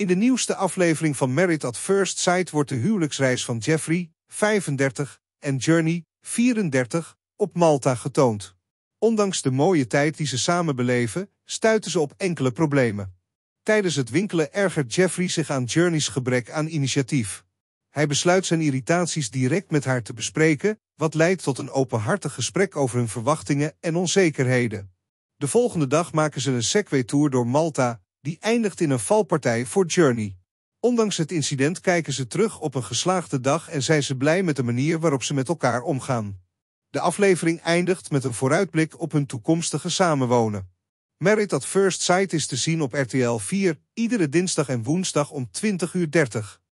In de nieuwste aflevering van Merit at First Sight wordt de huwelijksreis van Jeffrey, 35, en Journey, 34, op Malta getoond. Ondanks de mooie tijd die ze samen beleven, stuiten ze op enkele problemen. Tijdens het winkelen ergert Jeffrey zich aan Journey's gebrek aan initiatief. Hij besluit zijn irritaties direct met haar te bespreken, wat leidt tot een openhartig gesprek over hun verwachtingen en onzekerheden. De volgende dag maken ze een segway-tour door Malta, die eindigt in een valpartij voor Journey. Ondanks het incident kijken ze terug op een geslaagde dag en zijn ze blij met de manier waarop ze met elkaar omgaan. De aflevering eindigt met een vooruitblik op hun toekomstige samenwonen. Merit at First Sight is te zien op RTL 4, iedere dinsdag en woensdag om 20.30 uur.